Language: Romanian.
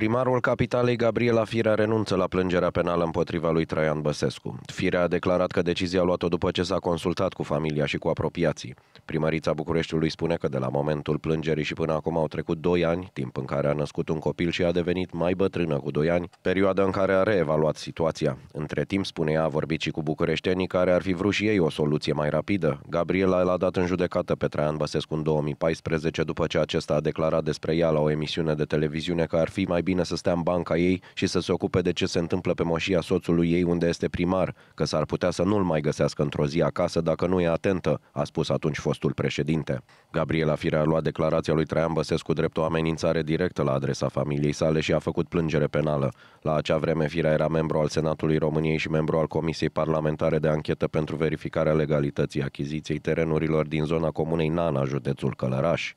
Primarul Capitalei, Gabriela Firea, renunță la plângerea penală împotriva lui Traian Băsescu. Firea a declarat că decizia a luat-o după ce s-a consultat cu familia și cu apropiații. Primărița Bucureștiului spune că de la momentul plângerii și până acum au trecut 2 ani, timp în care a născut un copil și a devenit mai bătrână cu 2 ani, perioada în care a reevaluat situația. Între timp, spune ea, a vorbit și cu bucureștenii care ar fi vrut și ei o soluție mai rapidă. Gabriela l-a dat în judecată pe Traian Băsescu în 2014 după ce acesta a declarat despre ea la o emisiune de televiziune că ar fi mai bine să stea în banca ei și să se ocupe de ce se întâmplă pe moșia soțului ei unde este primar, că s-ar putea să nu-l mai găsească într-o zi acasă dacă nu e atentă, a spus atunci fostul președinte. Gabriela Firea a luat declarația lui Traian Băsescu drept o amenințare directă la adresa familiei sale și a făcut plângere penală. La acea vreme, Firea era membru al Senatului României și membru al Comisiei Parlamentare de Anchetă pentru verificarea legalității achiziției terenurilor din zona comunei Nana, județul Călăraș.